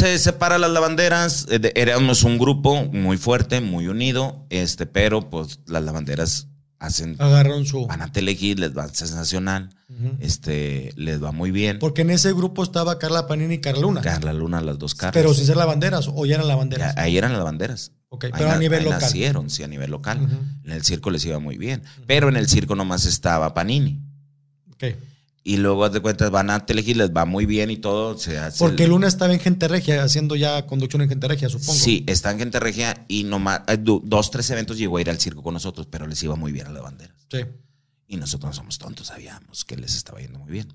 se separa las lavanderas, éramos eh, un grupo muy fuerte, muy unido, este, pero pues las lavanderas hacen su van a Telehit, les va sensacional, este, les va muy bien. Porque en ese grupo estaba Carla Panini y Carla Luna. Carla Luna, las dos caras Pero sin ser lavanderas o ya eran lavanderas. ahí eran lavanderas. Ok, pero a nivel local. Nacieron, sí, a nivel local. En el circo les iba muy bien, pero en el circo nomás estaba Panini. Ok y luego de cuentas van a Telehit, les va muy bien y todo. Se hace Porque el... Luna estaba en Gente Regia, haciendo ya conducción en Gente Regia, supongo. Sí, está en Gente Regia y nomás eh, dos, tres eventos llegó a ir al circo con nosotros, pero les iba muy bien a la bandera. Sí. Y nosotros no somos tontos, sabíamos que les estaba yendo muy bien.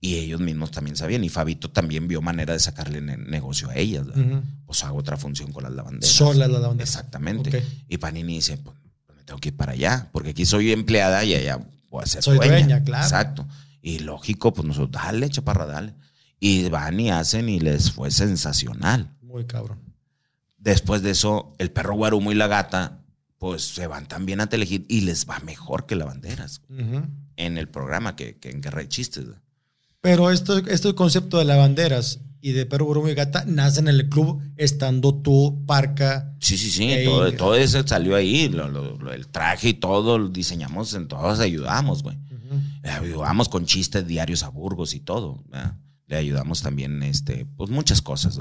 Y ellos mismos también sabían. Y Fabito también vio manera de sacarle negocio a ellas. O sea, hago otra función con las lavanderas. son las lavanderas. Exactamente. Y Panini dice, pues me tengo que ir para allá, porque aquí soy empleada y allá voy a ser Soy dueña claro. Exacto. Y lógico, pues nosotros, dale, chaparra, dale. Y van y hacen y les fue sensacional. Muy cabrón. Después de eso, el perro guarumo y la gata, pues se van también a Telehit y les va mejor que la banderas. En el programa que, que en Guerra de chistes. Pero esto, este concepto de la banderas y de Perro Guarumo y Gata nace en el club estando tú, Parca. Sí, sí, sí, todo, todo, eso salió ahí, lo, el traje y todo lo diseñamos, en todos ayudamos, güey. Le ayudamos con chistes diarios a Burgos y todo. Le ayudamos también, este, pues muchas cosas.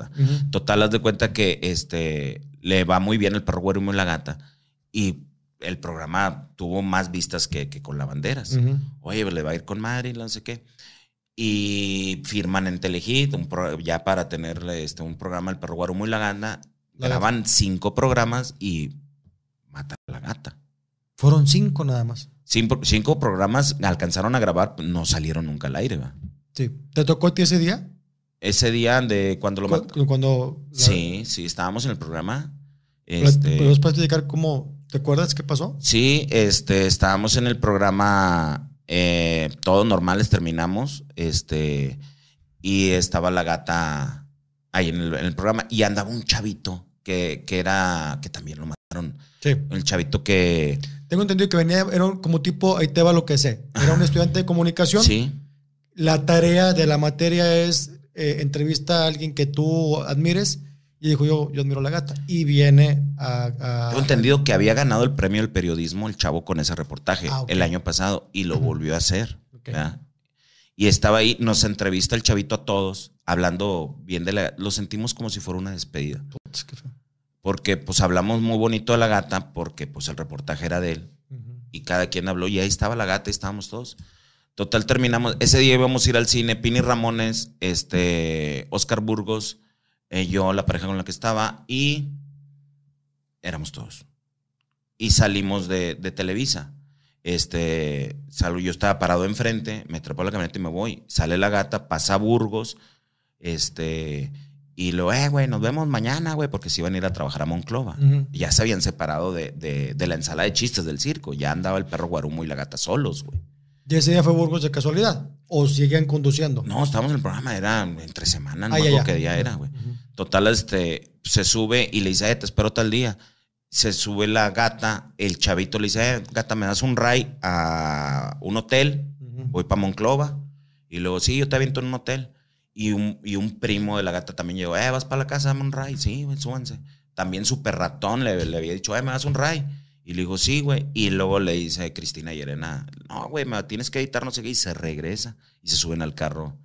Total, haz de cuenta que este, le va muy bien el perro güero y muy la gata. Y el programa tuvo más vistas que, con la banderas Oye, le va a ir con madre y no sé qué. Y firman en Telehit un ya para tenerle este, un programa el perro muy la gana graban cinco programas y matan a la gata. Fueron cinco nada más cinco, programas alcanzaron a grabar, no salieron nunca al aire. Sí. ¿Te tocó a ti ese día? Ese día de cuando lo cuando Sí, sí, estábamos en el programa. Este... ¿Puedes platicar cómo? ¿Te acuerdas qué pasó? Sí, este, estábamos en el programa eh, Todos Normales, terminamos. Este, y estaba la gata ahí en el, programa. Y andaba un chavito que, que era. que también lo mataron. Sí. El chavito que tengo entendido que venía, era como tipo, ahí lo que sé. Era un estudiante de comunicación. Sí. La tarea de la materia es eh, entrevista a alguien que tú admires. Y dijo, yo, yo admiro a la gata. Y viene a... Tengo entendido que había ganado el premio del periodismo el chavo con ese reportaje ah, el año pasado y lo volvió a hacer. Okay. Y estaba ahí, nos entrevista el chavito a todos, hablando bien de la... Lo sentimos como si fuera una despedida. qué porque pues hablamos muy bonito de la gata, porque pues el reportaje era de él, y cada quien habló, y ahí estaba la gata, y estábamos todos. Total, terminamos, ese día íbamos a ir al cine, Pini Ramones, este, Oscar Burgos, eh, yo, la pareja con la que estaba, y éramos todos. Y salimos de, Televisa. Este, yo estaba parado enfrente, me atrapó la camioneta y me voy. Sale la gata, pasa Burgos, este, y lo, eh, güey, nos vemos mañana, güey, porque se iban a ir a trabajar a Monclova. Ya se habían separado de, la ensalada de chistes del circo. Ya andaba el perro Guarumo y la gata solos, güey. ¿Y ese día fue Burgos de casualidad? ¿O siguen conduciendo? No, estábamos en el programa, era entre semana, no sé ah, qué día era, güey. Total, este, se sube y le dice, eh, te espero tal día se sube la gata, el chavito le dice, eh, gata, me das un ray a un hotel, voy para Monclova, y luego, sí, yo te aviento en un hotel. Y un, y un primo de la gata también llegó, eh, vas para la casa, dame un Sí, güey, súbanse. También super ratón le, había dicho, eh, me das un ray. Y le dijo, sí, güey. Y luego le dice Cristina y Elena, no, güey, me tienes que editar, no sé qué. Y se regresa y se suben al carro.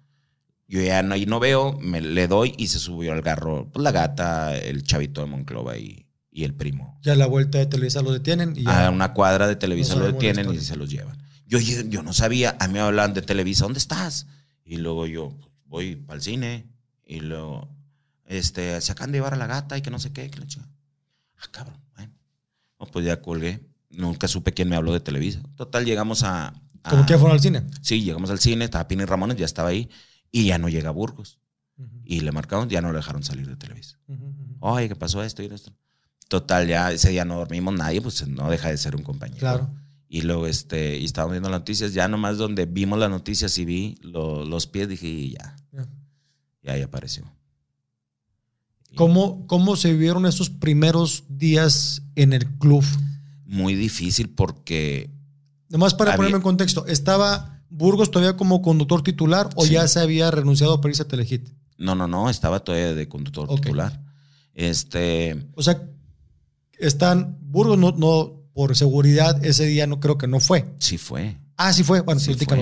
Yo ya no, no veo, me le doy y se subió al carro. Pues la gata, el chavito de Monclova y, y el primo. Ya a la vuelta de Televisa lo detienen. Y a una cuadra de Televisa lo detienen y se los llevan. Yo, yo, no sabía, a mí me hablaban de Televisa, ¿dónde estás? Y luego yo, voy para el cine y luego, este, se acaban de llevar a la gata y que no sé qué. Que la chica. Ah, cabrón, bueno. pues ya colgué. Nunca supe quién me habló de Televisa. Total, llegamos a. ¿Cómo que fueron al cine? Sí, llegamos al cine, estaba Pini Ramones, ya estaba ahí y ya no llega Burgos. Y le marcaron, ya no lo dejaron salir de Televisa. Oye, ¿qué pasó esto y esto? Total, ya ese día no dormimos nadie, pues no deja de ser un compañero. Claro. Y luego, este, y estábamos viendo las noticias, ya nomás donde vimos las noticias y vi los pies, dije, ya, y ahí apareció. ¿Cómo, ¿Cómo se vivieron esos primeros días en el club? Muy difícil porque... Nomás para ponerme en contexto, ¿estaba Burgos todavía como conductor titular o ya se había renunciado a París a Telehit? No, no, no, estaba todavía de conductor titular. Este... O sea, están... Burgos no, por seguridad, ese día no creo que no fue. Sí fue. Ah, sí fue. Bueno, sí fue.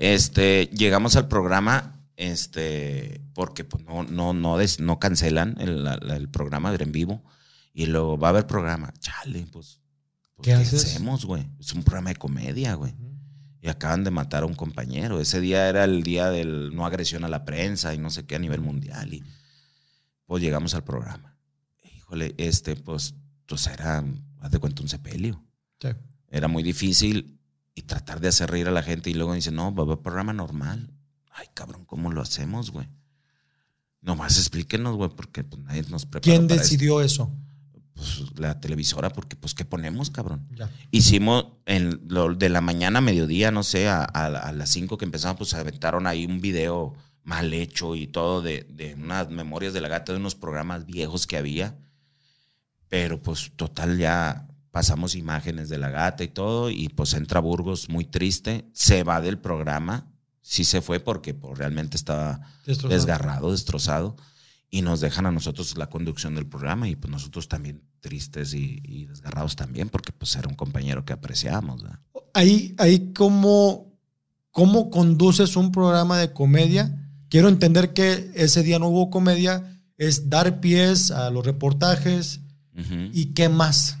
Este, llegamos al programa este, porque pues, no, no, no, no cancelan el, programa de en vivo. Y luego va a haber programa. Chale, pues. pues ¿Qué, hacemos, güey? Es un programa de comedia, güey. Y acaban de matar a un compañero. Ese día era el día del no agresión a la prensa y no sé qué a nivel mundial. Y pues llegamos al programa. Híjole, este, pues, pues era, haz de cuenta, un sepelio. Sí. Era muy difícil y tratar de hacer reír a la gente. Y luego dice no, va a programa normal ay, cabrón, ¿cómo lo hacemos, güey? Nomás explíquenos, güey, porque pues, nadie nos prepara. ¿Quién decidió eso? Pues, la televisora, porque pues, ¿qué ponemos, cabrón? Hicimos en de la mañana, mediodía, no sé, a, las 5 que empezamos, pues aventaron ahí un video mal hecho y todo de, de, unas memorias de la gata de unos programas viejos que había. Pero pues total ya pasamos imágenes de la gata y todo y pues entra Burgos muy triste, se va del programa sí se fue porque pues, realmente estaba desgarrado, destrozado, y nos dejan a nosotros la conducción del programa y pues nosotros también tristes y, desgarrados también porque pues era un compañero que apreciamos Ahí, ahí cómo, cómo conduces un programa de comedia. Quiero entender que ese día no hubo comedia, es dar pies a los reportajes y qué más.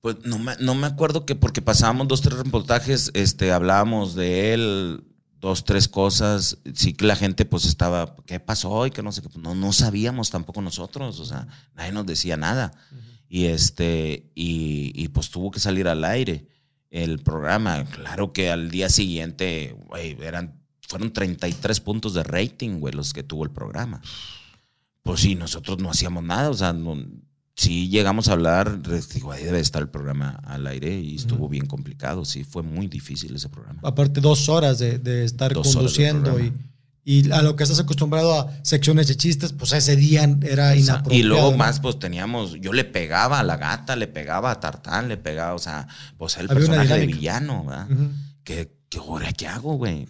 Pues no me, no me acuerdo que porque pasábamos dos, tres reportajes, este, hablábamos de él, dos, tres cosas. Sí que la gente pues estaba, ¿qué pasó? Y que no sé qué. Pues, no, no sabíamos tampoco nosotros, o sea, nadie nos decía nada. Y este, y, pues tuvo que salir al aire el programa. Claro que al día siguiente, güey, eran, fueron 33 puntos de rating, güey, los que tuvo el programa. Pues sí, nosotros no hacíamos nada, o sea, no, sí llegamos a hablar, digo, ahí debe estar el programa al aire y estuvo bien complicado, sí, fue muy difícil ese programa. Aparte, dos horas de, estar conduciendo y, a lo que estás acostumbrado a secciones de chistes, pues ese día era inapropiado. y luego más, pues teníamos, yo le pegaba a la gata, le pegaba a Tartán, le pegaba, o sea, pues el personaje de villano, ¿verdad? Que, ¿Qué, hora, qué hago, güey?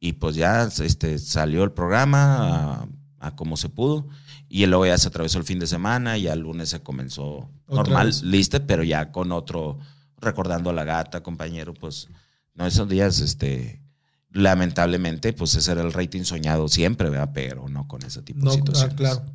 Y pues ya este, salió el programa a, a como se pudo y luego ya se atravesó el fin de semana, y al lunes se comenzó normal, listo, pero ya con otro, recordando a la gata, compañero, pues, no, esos días, este, lamentablemente, pues ese era el rating soñado siempre, ¿verdad? Pero no con ese tipo de ah, situaciones. claro.